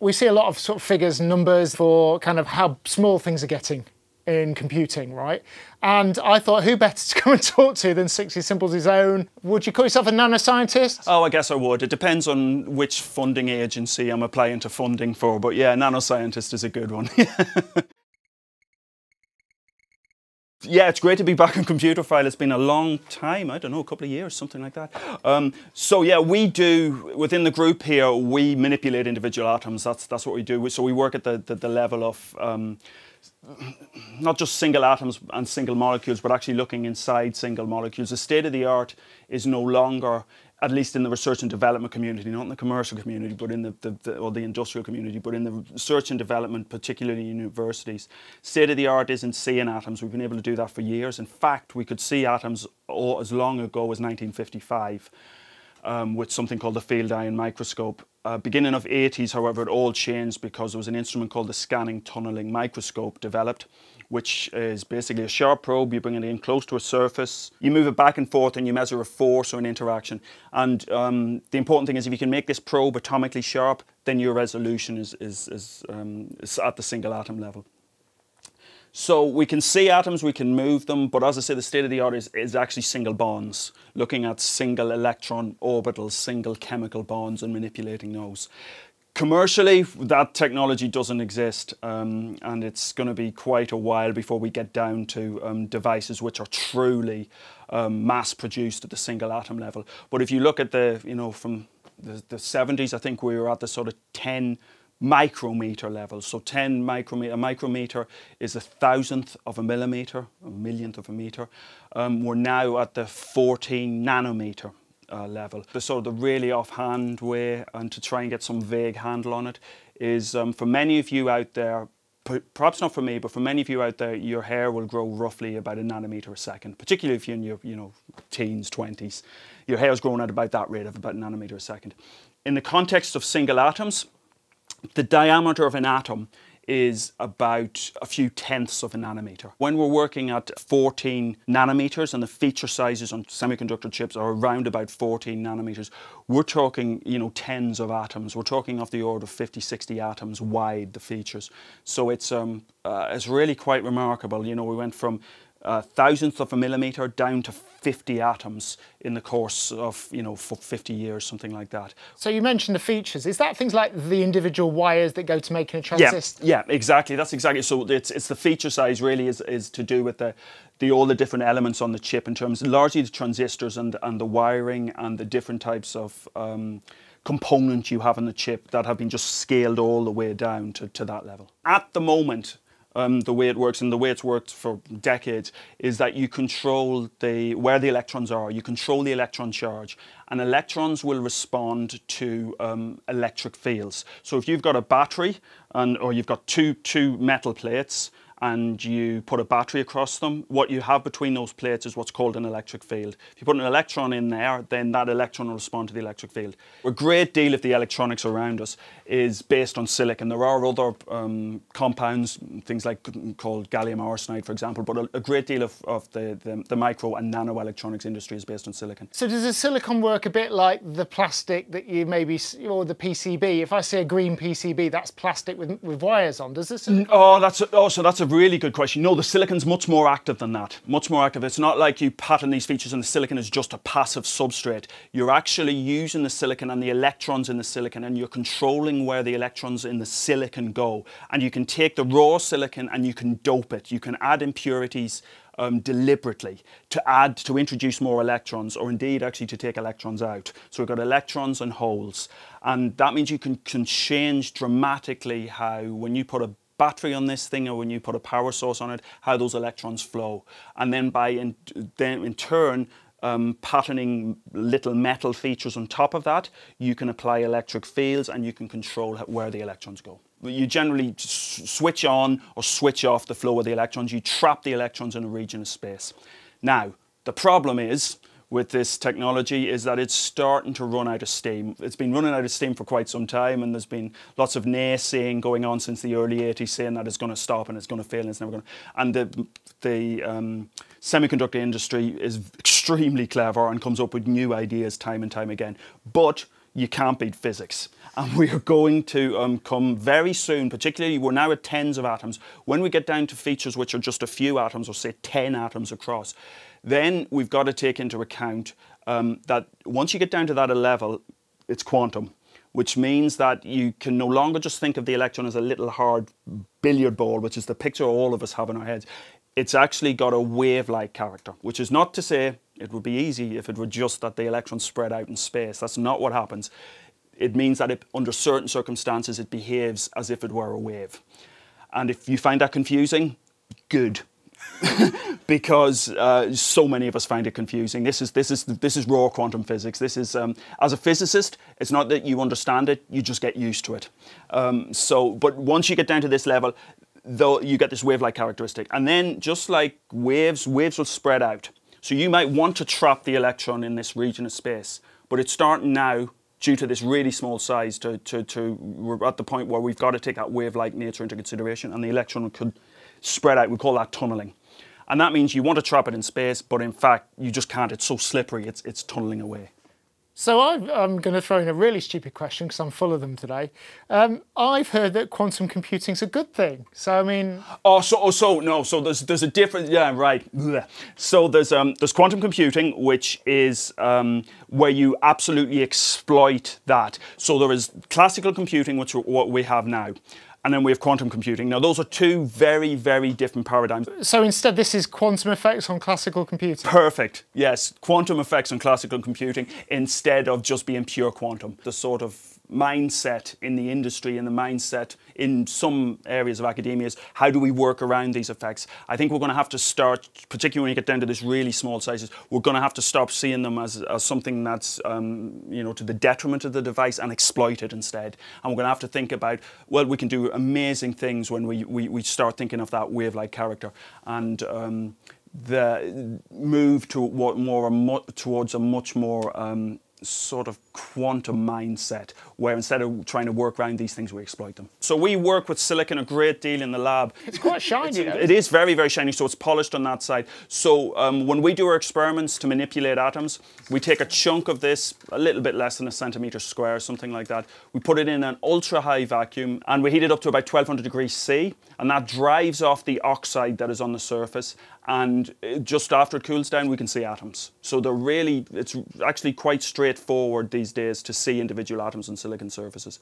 We see a lot of sort of figures, numbers for kind of how small things are getting in computing, right? And I thought, who better to come and talk to than 60 Simples' own? Would you call yourself a nanoscientist? Oh, I guess I would. It depends on which funding agency I'm applying to funding for, but yeah, nanoscientist is a good one. Yeah, it's great to be back on Computer File. It's been a long time, I don't know, a couple of years, something like that. Um, so yeah, we do, within the group here, we manipulate individual atoms. That's, that's what we do. So we work at the, the, the level of um, not just single atoms and single molecules, but actually looking inside single molecules. The state of the art is no longer at least in the research and development community, not in the commercial community, but in the, the, the, or the industrial community, but in the research and development, particularly universities, state of the art isn't seeing atoms. We've been able to do that for years. In fact, we could see atoms as long ago as 1955 um, with something called the field ion microscope. Uh, beginning of 80s, however, it all changed because there was an instrument called the scanning tunneling microscope developed, which is basically a sharp probe. You bring it in close to a surface, you move it back and forth, and you measure a force or an interaction. And um, the important thing is if you can make this probe atomically sharp, then your resolution is, is, is, um, is at the single atom level. So we can see atoms, we can move them, but as I say, the state of the art is, is actually single bonds, looking at single electron orbitals, single chemical bonds and manipulating those. Commercially, that technology doesn't exist, um, and it's going to be quite a while before we get down to um, devices which are truly um, mass-produced at the single atom level. But if you look at the, you know, from the, the 70s, I think we were at the sort of 10 micrometer level. So 10 micrometer, a micrometer is a thousandth of a millimeter, a millionth of a meter. Um, we're now at the 14 nanometer uh, level. The sort of the really offhand way and to try and get some vague handle on it is um, for many of you out there, perhaps not for me, but for many of you out there, your hair will grow roughly about a nanometer a second, particularly if you're in your you know, teens, 20s. Your hair is growing at about that rate of about a nanometer a second. In the context of single atoms, the diameter of an atom is about a few tenths of a nanometer. When we're working at 14 nanometers and the feature sizes on semiconductor chips are around about 14 nanometers, we're talking, you know, tens of atoms. We're talking of the order of 50, 60 atoms wide, the features. So it's, um, uh, it's really quite remarkable. You know, we went from a uh, thousandth of a millimeter down to 50 atoms in the course of, you know, for 50 years, something like that. So you mentioned the features. Is that things like the individual wires that go to making a transistor? Yeah, yeah exactly. That's exactly. So it's, it's the feature size really is, is to do with the, the all the different elements on the chip in terms largely the transistors and, and the wiring and the different types of um, components you have in the chip that have been just scaled all the way down to, to that level. At the moment, um, the way it works and the way it's worked for decades is that you control the where the electrons are. You control the electron charge, and electrons will respond to um, electric fields. So if you've got a battery and or you've got two two metal plates and you put a battery across them, what you have between those plates is what's called an electric field. If you put an electron in there, then that electron will respond to the electric field. A great deal of the electronics around us is based on silicon. There are other um, compounds, things like called gallium arsenide, for example, but a, a great deal of, of the, the, the, micro and nano electronics industry is based on silicon. So does the silicon work a bit like the plastic that you maybe, or the PCB? If I see a green PCB, that's plastic with, with wires on, does this? Mm, oh, that's oh, so that's a really good question. No, the silicon's much more active than that. Much more active. It's not like you pattern these features and the silicon is just a passive substrate. You're actually using the silicon and the electrons in the silicon and you're controlling where the electrons in the silicon go. And you can take the raw silicon and you can dope it. You can add impurities um, deliberately to add, to introduce more electrons, or indeed actually to take electrons out. So we've got electrons and holes. And that means you can, can change dramatically how, when you put a battery on this thing or when you put a power source on it, how those electrons flow. And then by in, then in turn, um, patterning little metal features on top of that, you can apply electric fields and you can control where the electrons go. You generally switch on or switch off the flow of the electrons. You trap the electrons in a region of space. Now, the problem is with this technology is that it's starting to run out of steam. It's been running out of steam for quite some time and there's been lots of naysaying going on since the early 80s saying that it's going to stop and it's going to fail and it's never going to... And the, the um, semiconductor industry is extremely clever and comes up with new ideas time and time again. But you can't beat physics. And we are going to um, come very soon, particularly we're now at tens of atoms. When we get down to features which are just a few atoms or say 10 atoms across, then we've got to take into account um, that once you get down to that level, it's quantum, which means that you can no longer just think of the electron as a little hard billiard ball, which is the picture all of us have in our heads. It's actually got a wave-like character, which is not to say it would be easy if it were just that the electrons spread out in space. That's not what happens. It means that it, under certain circumstances, it behaves as if it were a wave. And if you find that confusing, good. because uh, so many of us find it confusing. This is this is this is raw quantum physics. This is um, as a physicist, it's not that you understand it; you just get used to it. Um, so, but once you get down to this level, though, you get this wave-like characteristic, and then just like waves, waves will spread out. So you might want to trap the electron in this region of space, but it's starting now due to this really small size to, to, to we're at the point where we've got to take that wave-like nature into consideration and the electron could spread out. We call that tunneling. And that means you want to trap it in space, but in fact, you just can't. It's so slippery, it's, it's tunneling away. So i am going to throw in a really stupid question because I'm full of them today. Um, I've heard that quantum computing's a good thing. So I mean, oh, so, oh, so no, so there's there's a difference. Yeah, right. So there's um, there's quantum computing, which is um, where you absolutely exploit that. So there is classical computing, which what we have now and then we have quantum computing. Now, those are two very, very different paradigms. So instead, this is quantum effects on classical computing? Perfect, yes. Quantum effects on classical computing instead of just being pure quantum. The sort of mindset in the industry and the mindset in some areas of academia is how do we work around these effects? I think we're going to have to start, particularly when you get down to this really small sizes, we're going to have to stop seeing them as, as something that's um, you know to the detriment of the device and exploit it instead. And we're going to have to think about well, we can do amazing things when we we, we start thinking of that wave-like character and. Um, the move to what more towards a much more um, sort of quantum mindset where instead of trying to work around these things, we exploit them. So we work with silicon a great deal in the lab. It's quite shiny. It's, it is very, very shiny. So it's polished on that side. So um, when we do our experiments to manipulate atoms, we take a chunk of this, a little bit less than a centimeter square, something like that. We put it in an ultra high vacuum and we heat it up to about 1200 degrees C. And that drives off the oxide that is on the surface and uh, just after it cools down we can see atoms so they're really it's actually quite straightforward these these days to see individual atoms on silicon surfaces.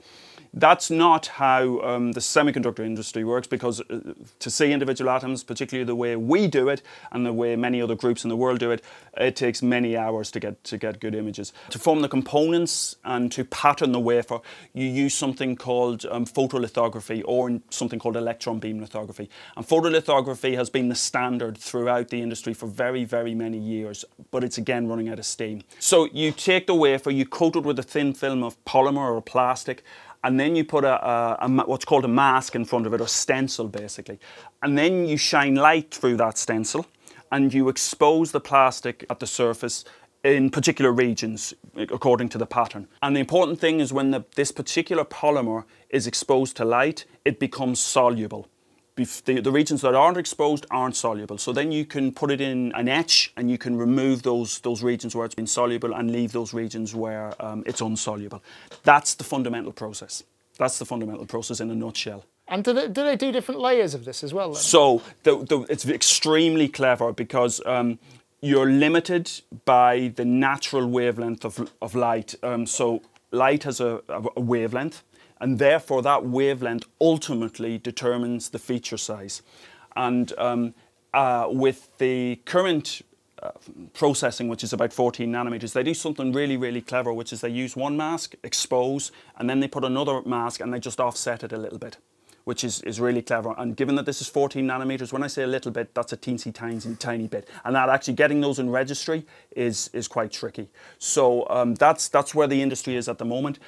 That's not how um, the semiconductor industry works because uh, to see individual atoms, particularly the way we do it and the way many other groups in the world do it, it takes many hours to get, to get good images. To form the components and to pattern the wafer, you use something called um, photolithography or something called electron beam lithography. And photolithography has been the standard throughout the industry for very, very many years, but it's again running out of steam. So you take the wafer, you coat with a thin film of polymer or plastic, and then you put a, a, a, what's called a mask in front of it, or stencil basically. And then you shine light through that stencil and you expose the plastic at the surface in particular regions according to the pattern. And the important thing is when the, this particular polymer is exposed to light, it becomes soluble the, the, regions that aren't exposed aren't soluble. So then you can put it in an etch and you can remove those, those regions where it's been soluble and leave those regions where um, it's unsoluble. That's the fundamental process. That's the fundamental process in a nutshell. And do they, do, they do different layers of this as well? Then? So the, the, it's extremely clever because um, you're limited by the natural wavelength of, of light. Um, so light has a, a wavelength and therefore that wavelength ultimately determines the feature size. And um, uh, with the current uh, processing, which is about 14 nanometers, they do something really, really clever, which is they use one mask, expose, and then they put another mask and they just offset it a little bit, which is, is really clever. And given that this is 14 nanometers, when I say a little bit, that's a teensy tiny, tiny bit. And that actually getting those in registry is, is quite tricky. So um, that's, that's where the industry is at the moment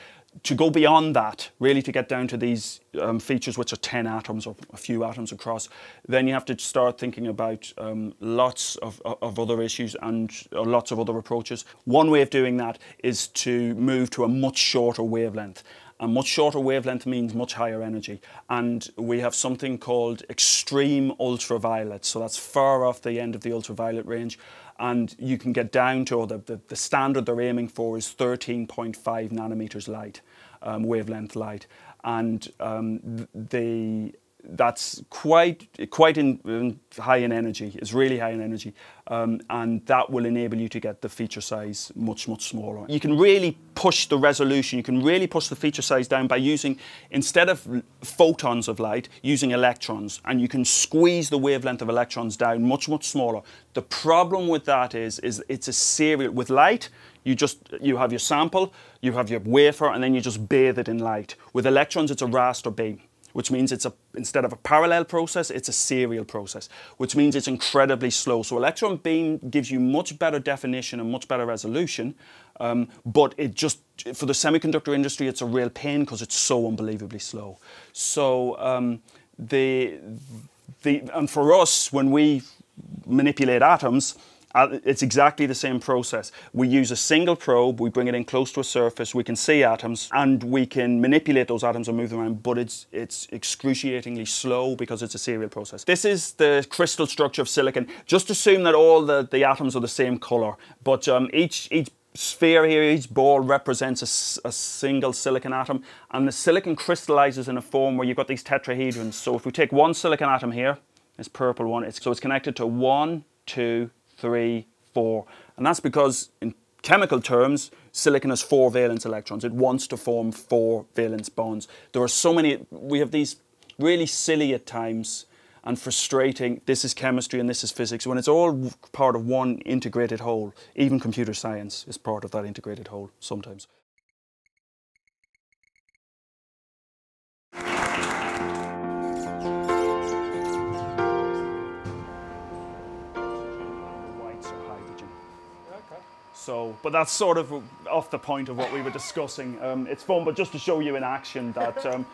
to go beyond that, really to get down to these um, features which are 10 atoms or a few atoms across, then you have to start thinking about um, lots of, of other issues and uh, lots of other approaches. One way of doing that is to move to a much shorter wavelength. A much shorter wavelength means much higher energy. And we have something called extreme ultraviolet. So that's far off the end of the ultraviolet range. And you can get down to, or the, the, the standard they're aiming for is 13.5 nanometers light, um, wavelength light. And um, the that's quite quite in, high in energy. It's really high in energy, um, and that will enable you to get the feature size much much smaller. You can really push the resolution. You can really push the feature size down by using instead of photons of light, using electrons, and you can squeeze the wavelength of electrons down much much smaller. The problem with that is is it's a serial with light. You just you have your sample, you have your wafer, and then you just bathe it in light. With electrons, it's a raster beam which means it's a, instead of a parallel process, it's a serial process, which means it's incredibly slow. So electron beam gives you much better definition and much better resolution, um, but it just, for the semiconductor industry, it's a real pain because it's so unbelievably slow. So um, the, the, and for us, when we manipulate atoms, uh, it's exactly the same process. We use a single probe, we bring it in close to a surface, we can see atoms, and we can manipulate those atoms and move them around, but it's, it's excruciatingly slow because it's a serial process. This is the crystal structure of silicon. Just assume that all the, the atoms are the same color, but um, each, each sphere here, each ball represents a, a, single silicon atom, and the silicon crystallizes in a form where you've got these tetrahedrons. So if we take one silicon atom here, this purple one, it's, so it's connected to one, two, three, four. And that's because in chemical terms, silicon has four valence electrons. It wants to form four valence bonds. There are so many, we have these really silly at times and frustrating, this is chemistry and this is physics, when it's all part of one integrated whole. Even computer science is part of that integrated whole sometimes. So, but that's sort of off the point of what we were discussing. Um, it's fun, but just to show you in action that um,